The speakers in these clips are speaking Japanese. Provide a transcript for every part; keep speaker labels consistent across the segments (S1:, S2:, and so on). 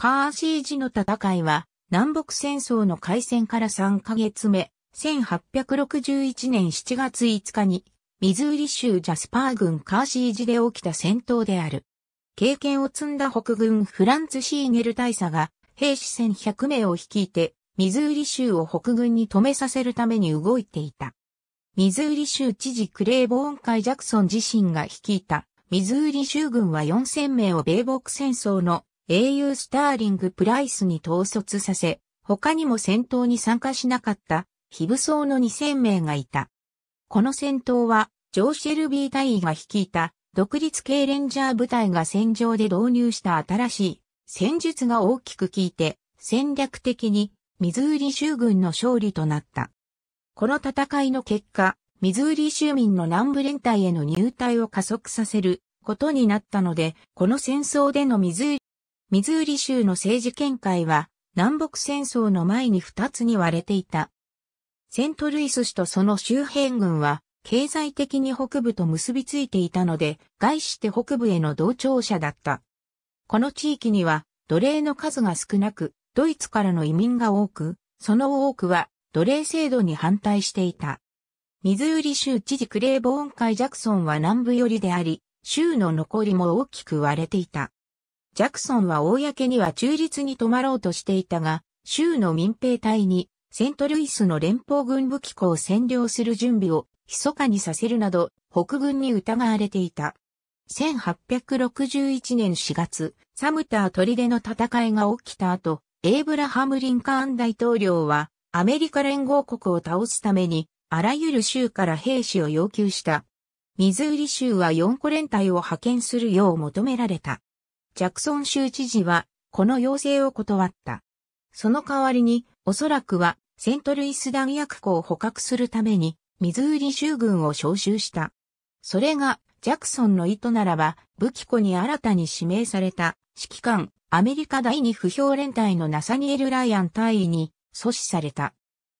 S1: カーシージの戦いは、南北戦争の開戦から3ヶ月目、1861年7月5日に、ミズーリ州ジャスパー軍カーシージで起きた戦闘である。経験を積んだ北軍フランツ・シーゲル大佐が、兵士1100名を率いて、ミズーリ州を北軍に止めさせるために動いていた。ミズーリ州知事クレーボーン会・ジャクソン自身が率いた、ミズーリ州軍は4000名を米北戦争の英雄スターリング・プライスに統率させ、他にも戦闘に参加しなかった非武装の2000名がいた。この戦闘は、ジョー・シェルビー大員が率いた独立系レンジャー部隊が戦場で導入した新しい戦術が大きく効いて戦略的にミズーリ州軍の勝利となった。この戦いの結果、ミズーリ州民の南部連隊への入隊を加速させることになったので、この戦争でのミズーリミズーリ州の政治見解は、南北戦争の前に二つに割れていた。セントルイス市とその周辺軍は、経済的に北部と結びついていたので、外して北部への同調者だった。この地域には、奴隷の数が少なく、ドイツからの移民が多く、その多くは奴隷制度に反対していた。ミズーリ州知事クレーボーン会ジャクソンは南部寄りであり、州の残りも大きく割れていた。ジャクソンは公には中立に泊まろうとしていたが、州の民兵隊にセントルイスの連邦軍武器庫を占領する準備を密かにさせるなど、北軍に疑われていた。1861年4月、サムター砦の戦いが起きた後、エイブラハム・リンカーン大統領は、アメリカ連合国を倒すために、あらゆる州から兵士を要求した。ミズーリ州は4個連隊を派遣するよう求められた。ジャクソン州知事は、この要請を断った。その代わりに、おそらくは、セントルイス弾薬庫を捕獲するために、ミズーリ州軍を招集した。それが、ジャクソンの意図ならば、武器庫に新たに指名された、指揮官、アメリカ第二不評連隊のナサニエル・ライアン大位に阻止された。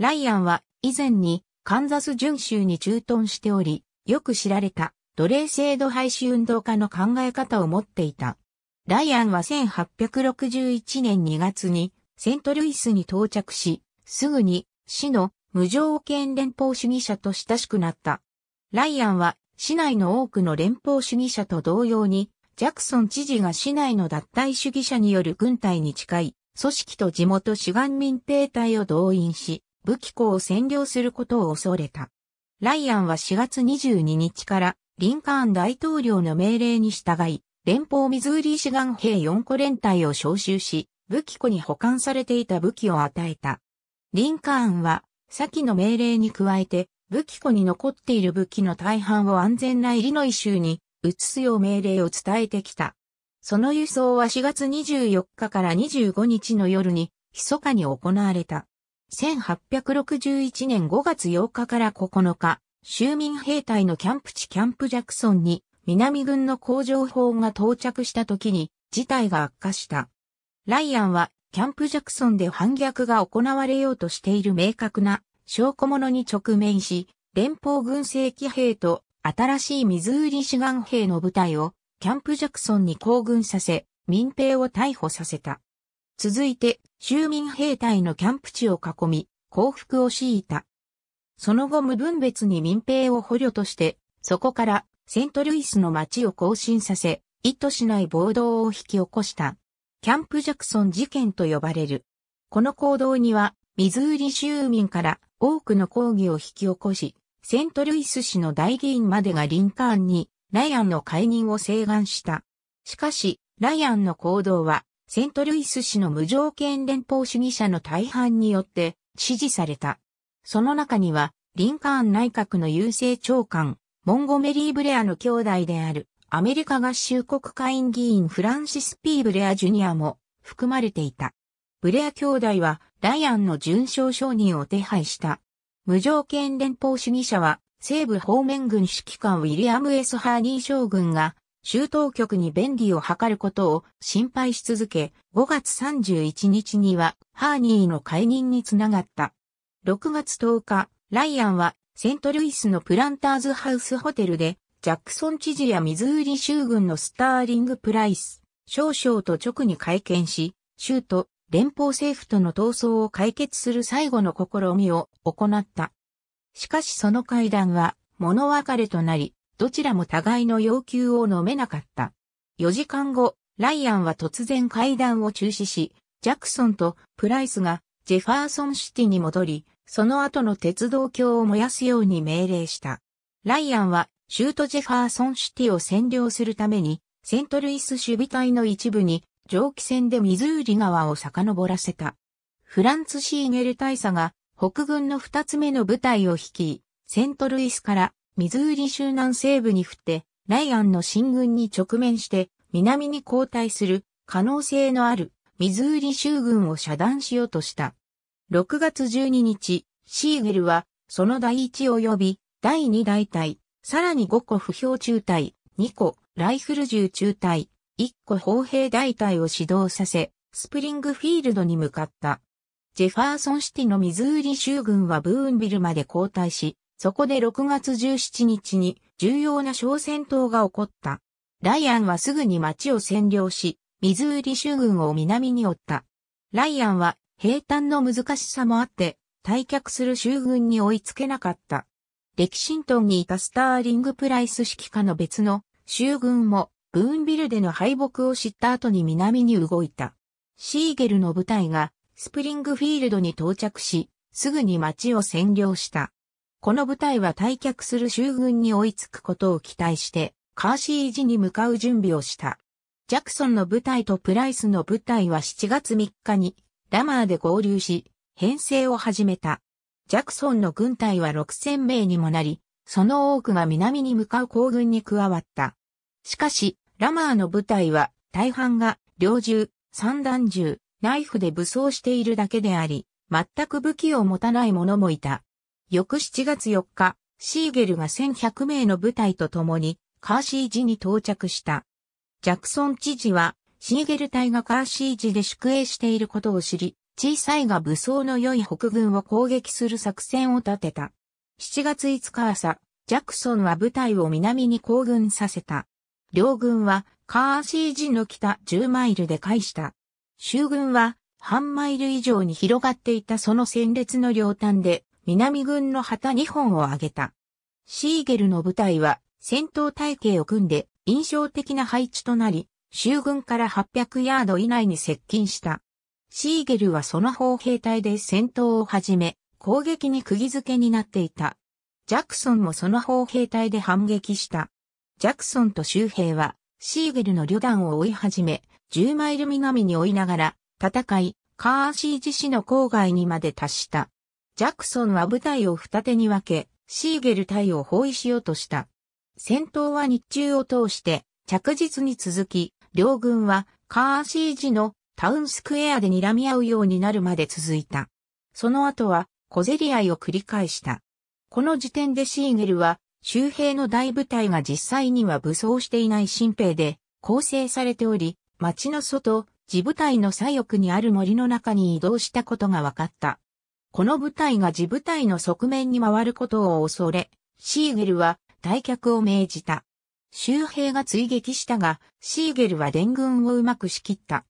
S1: ライアンは、以前に、カンザス準州に駐屯しており、よく知られた、奴隷制度廃止運動家の考え方を持っていた。ライアンは1861年2月にセントルイスに到着し、すぐに市の無条件連邦主義者と親しくなった。ライアンは市内の多くの連邦主義者と同様に、ジャクソン知事が市内の脱退主義者による軍隊に近い組織と地元主願民兵隊を動員し、武器庫を占領することを恐れた。ライアンは4月22日からリンカーン大統領の命令に従い、連邦ミズーリ志願兵4個連隊を招集し、武器庫に保管されていた武器を与えた。リンカーンは、先の命令に加えて、武器庫に残っている武器の大半を安全なイリノイ州に移すよう命令を伝えてきた。その輸送は4月24日から25日の夜に、密かに行われた。1861年5月8日から9日、州民兵隊のキャンプ地キャンプジャクソンに南軍の工場砲が到着した時に事態が悪化した。ライアンはキャンプジャクソンで反逆が行われようとしている明確な証拠者に直面し、連邦軍正規兵と新しいミズーリ志願兵の部隊をキャンプジャクソンに行軍させ、民兵を逮捕させた。続いて、州民兵隊のキャンプ地を囲み、降伏を強いた。その後無分別に民兵を捕虜として、そこからセントルイスの街を更新させ、意図しない暴動を引き起こした。キャンプ・ジャクソン事件と呼ばれる。この行動には、ミズーリ州民から多くの抗議を引き起こし、セントルイス市の大議員までがリンカーンに、ライアンの解任を請願した。しかし、ライアンの行動は、セントルイス市の無条件連邦主義者の大半によって支持された。その中には、リンカーン内閣の郵政長官、モンゴメリー・ブレアの兄弟であるアメリカ合衆国会員議員フランシス・ピー・ブレア・ジュニアも含まれていた。ブレア兄弟はライアンの準将承人を手配した。無条件連邦主義者は西部方面軍指揮官ウィリアム・ S・ ハーニー将軍が州当局に便利を図ることを心配し続け、5月31日にはハーニーの解任につながった。6月10日、ライアンはセントルイスのプランターズハウスホテルで、ジャクソン知事やミズーリ州軍のスターリング・プライス、少々と直に会見し、州と連邦政府との闘争を解決する最後の試みを行った。しかしその会談は物別れとなり、どちらも互いの要求を飲めなかった。4時間後、ライアンは突然会談を中止し、ジャクソンとプライスがジェファーソンシティに戻り、その後の鉄道橋を燃やすように命令した。ライアンは、シュートジェファーソンシティを占領するために、セントルイス守備隊の一部に、蒸気船でミズーリ川を遡らせた。フランツ・シーゲル大佐が、北軍の二つ目の部隊を率い、セントルイスからミズーリ州南西部に振って、ライアンの進軍に直面して、南に後退する可能性のあるミズーリ州軍を遮断しようとした。6月12日、シーゲルは、その第1及び、第2大隊、さらに5個不評中隊、2個、ライフル銃中隊、1個砲兵大隊を指導させ、スプリングフィールドに向かった。ジェファーソンシティのミズーリ州軍はブーンビルまで後退し、そこで6月17日に重要な小戦闘が起こった。ライアンはすぐに町を占領し、ミズーリ州軍を南に追った。ライアンは平坦の難しさもあって、退却する州軍に追いつけなかった。レキシントンにいたスターリング・プライス指揮下の別の州軍も、ブーンビルでの敗北を知った後に南に動いた。シーゲルの部隊がスプリングフィールドに到着し、すぐに町を占領した。この部隊は退却する州軍に追いつくことを期待して、カーシージに向かう準備をした。ジャクソンの部隊とプライスの部隊は7月3日にラマーで合流し、編成を始めた。ジャクソンの軍隊は6000名にもなり、その多くが南に向かう行軍に加わった。しかし、ラマーの部隊は大半が猟銃、散弾銃、ナイフで武装しているだけであり、全く武器を持たない者もいた。翌7月4日、シーゲルが1100名の部隊と共に、カーシー寺に到着した。ジャクソン知事は、シーゲル隊がカーシージで宿営していることを知り、小さいが武装の良い北軍を攻撃する作戦を立てた。7月5日朝、ジャクソンは部隊を南に行軍させた。両軍はカーシージの北10マイルで返した。州軍は半マイル以上に広がっていたその戦列の両端で南軍の旗2本を挙げた。シーゲルの部隊は戦闘体系を組んで印象的な配置となり、州軍から800ヤード以内に接近した。シーゲルはその砲兵隊で戦闘を始め、攻撃に釘付けになっていた。ジャクソンもその砲兵隊で反撃した。ジャクソンと周兵は、シーゲルの旅団を追い始め、10マイル南に追いながら、戦い、カーシー自市の郊外にまで達した。ジャクソンは部隊を二手に分け、シーゲル隊を包囲しようとした。戦闘は日中を通して着実に続き、両軍はカーシージのタウンスクエアで睨み合うようになるまで続いた。その後は小競り合いを繰り返した。この時点でシーゲルは周平の大部隊が実際には武装していない新兵で構成されており、町の外、自部隊の左翼にある森の中に移動したことが分かった。この部隊が自部隊の側面に回ることを恐れ、シーゲルは退却を命じた。周平が追撃したが、シーゲルは伝軍をうまく仕切った。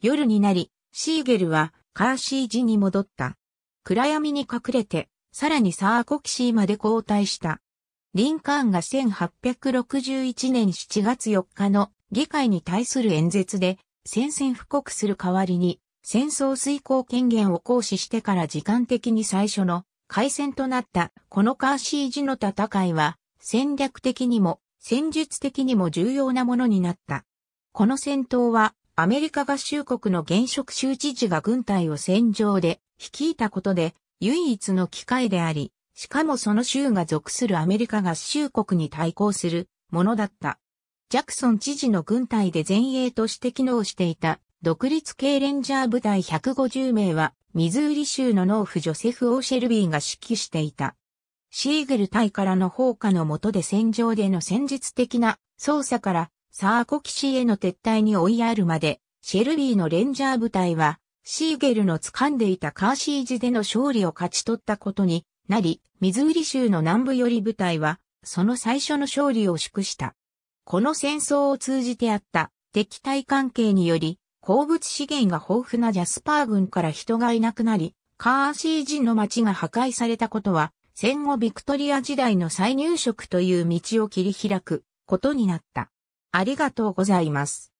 S1: 夜になり、シーゲルはカーシー寺に戻った。暗闇に隠れて、さらにサーコキシーまで交代した。リンカーンが1861年7月4日の議会に対する演説で宣戦布告する代わりに戦争遂行権限を行使してから時間的に最初の開戦となったこのカーシー寺の戦いは戦略的にも戦術的にも重要なものになった。この戦闘は、アメリカ合衆国の現職州知事が軍隊を戦場で率いたことで、唯一の機会であり、しかもその州が属するアメリカ合衆国に対抗するものだった。ジャクソン知事の軍隊で前衛として機能していた独立系レンジャー部隊150名はミズーリ州の農夫ジョセフ・オーシェルビーが指揮していた。シーゲル隊からの放火の下で戦場での戦術的な操作からサーコキシーへの撤退に追いやるまで、シェルビーのレンジャー部隊は、シーゲルの掴んでいたカーシージでの勝利を勝ち取ったことになり、ミズーリ州の南部より部隊は、その最初の勝利を祝した。この戦争を通じてあった敵対関係により、鉱物資源が豊富なジャスパー軍から人がいなくなり、カーシージの町が破壊されたことは、戦後ビクトリア時代の再入職という道を切り開くことになった。ありがとうございます。